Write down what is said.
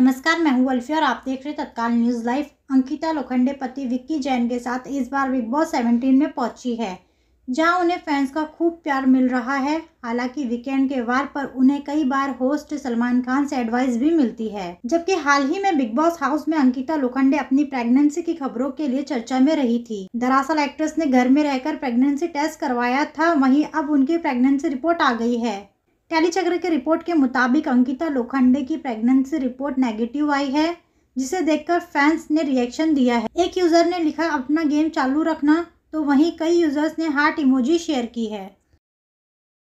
नमस्कार मैं हूं अल्फिया और आप देख रहे तत्काल न्यूज़ लाइव अंकिता लोखंडे पति विक्की जैन के साथ इस बार बिग बॉस सेवेंटीन में पहुंची है जहां उन्हें फैंस का खूब प्यार मिल रहा है हालांकि वीकेंड के वार पर उन्हें कई बार होस्ट सलमान खान से एडवाइस भी मिलती है जबकि हाल ही में बिग बॉस हाउस में अंकिता लोखंडे अपनी प्रेगनेंसी की खबरों के लिए चर्चा में रही थी दरअसल एक्ट्रेस ने घर में रहकर प्रेगनेंसी टेस्ट करवाया था वहीं अब उनकी प्रेगनेंसी रिपोर्ट आ गई है टैलीचक्र के रिपोर्ट के मुताबिक अंकिता लोखंडे की प्रेगनेंसी रिपोर्ट नेगेटिव आई है जिसे देखकर फैंस ने रिएक्शन दिया है एक यूज़र ने लिखा अपना गेम चालू रखना तो वहीं कई यूज़र्स ने हार्ट इमोजी शेयर की है